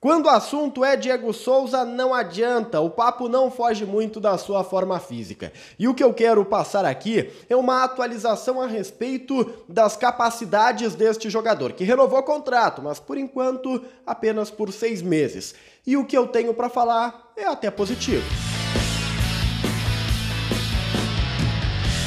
Quando o assunto é Diego Souza, não adianta, o papo não foge muito da sua forma física. E o que eu quero passar aqui é uma atualização a respeito das capacidades deste jogador, que renovou o contrato, mas por enquanto apenas por seis meses. E o que eu tenho para falar é até positivo.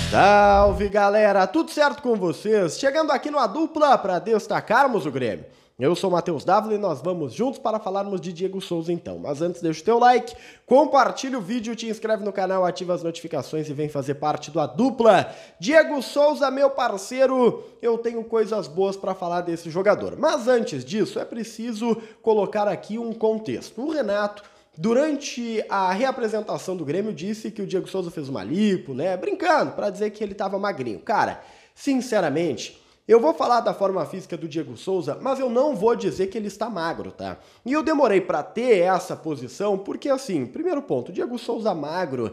Salve galera, tudo certo com vocês? Chegando aqui no A Dupla para destacarmos o Grêmio. Eu sou o Matheus Dávila e nós vamos juntos para falarmos de Diego Souza então. Mas antes, deixa o teu like, compartilha o vídeo, te inscreve no canal, ativa as notificações e vem fazer parte da dupla. Diego Souza, meu parceiro, eu tenho coisas boas para falar desse jogador. Mas antes disso, é preciso colocar aqui um contexto. O Renato Durante a reapresentação do Grêmio, disse que o Diego Souza fez uma lipo, né? Brincando, para dizer que ele estava magrinho. Cara, sinceramente, eu vou falar da forma física do Diego Souza, mas eu não vou dizer que ele está magro, tá? E eu demorei para ter essa posição porque, assim, primeiro ponto, Diego Souza magro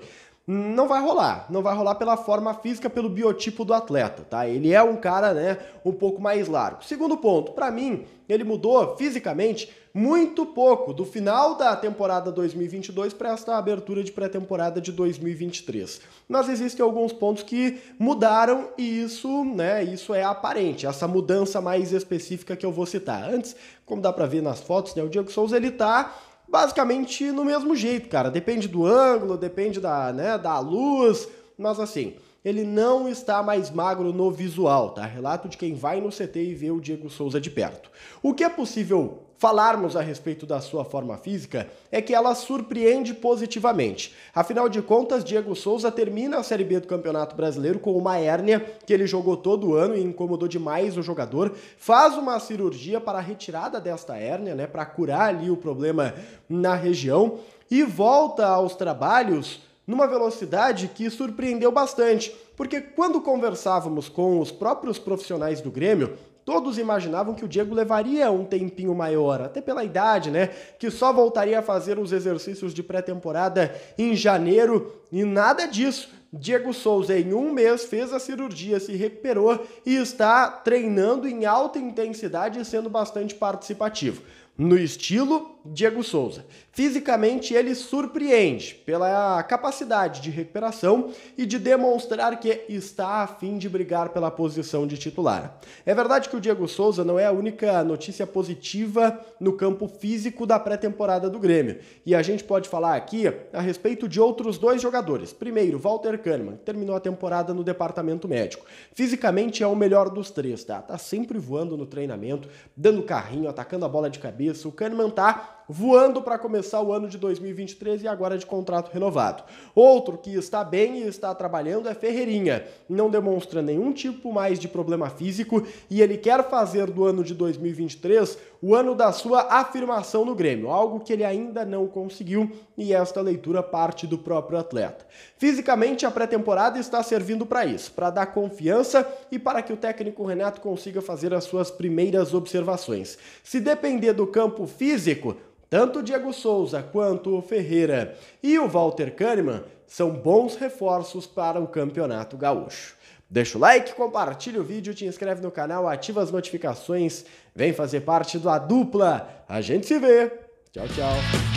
não vai rolar. Não vai rolar pela forma física, pelo biotipo do atleta, tá? Ele é um cara, né, um pouco mais largo. Segundo ponto, para mim, ele mudou fisicamente muito pouco do final da temporada 2022 para esta abertura de pré-temporada de 2023. Mas existem alguns pontos que mudaram e isso, né, isso é aparente, essa mudança mais específica que eu vou citar. Antes, como dá para ver nas fotos, né, o Diego Souza ele tá basicamente no mesmo jeito, cara. Depende do ângulo, depende da, né, da luz, mas assim, ele não está mais magro no visual, tá? Relato de quem vai no CT e vê o Diego Souza de perto. O que é possível falarmos a respeito da sua forma física é que ela surpreende positivamente. Afinal de contas, Diego Souza termina a Série B do Campeonato Brasileiro com uma hérnia que ele jogou todo ano e incomodou demais o jogador. Faz uma cirurgia para a retirada desta hérnia, né, para curar ali o problema na região e volta aos trabalhos numa velocidade que surpreendeu bastante, porque quando conversávamos com os próprios profissionais do Grêmio, Todos imaginavam que o Diego levaria um tempinho maior, até pela idade, né? Que só voltaria a fazer os exercícios de pré-temporada em janeiro e nada disso. Diego Souza, em um mês, fez a cirurgia, se recuperou e está treinando em alta intensidade e sendo bastante participativo. No estilo, Diego Souza. Fisicamente, ele surpreende pela capacidade de recuperação e de demonstrar que está a fim de brigar pela posição de titular. É verdade que o Diego Souza não é a única notícia positiva no campo físico da pré-temporada do Grêmio. E a gente pode falar aqui a respeito de outros dois jogadores. Primeiro, Walter Kahneman, que terminou a temporada no departamento médico. Fisicamente é o melhor dos três, tá? Tá sempre voando no treinamento, dando carrinho, atacando a bola de cabeça. O Kahneman tá voando para começar o ano de 2023 e agora de contrato renovado. Outro que está bem e está trabalhando é Ferreirinha. Não demonstra nenhum tipo mais de problema físico e ele quer fazer do ano de 2023 o ano da sua afirmação no Grêmio, algo que ele ainda não conseguiu e esta leitura parte do próprio atleta. Fisicamente, a pré-temporada está servindo para isso, para dar confiança e para que o técnico Renato consiga fazer as suas primeiras observações. Se depender do campo físico, tanto o Diego Souza quanto o Ferreira e o Walter Kahneman são bons reforços para o Campeonato Gaúcho. Deixa o like, compartilha o vídeo, te inscreve no canal, ativa as notificações, vem fazer parte da dupla. A gente se vê. Tchau, tchau.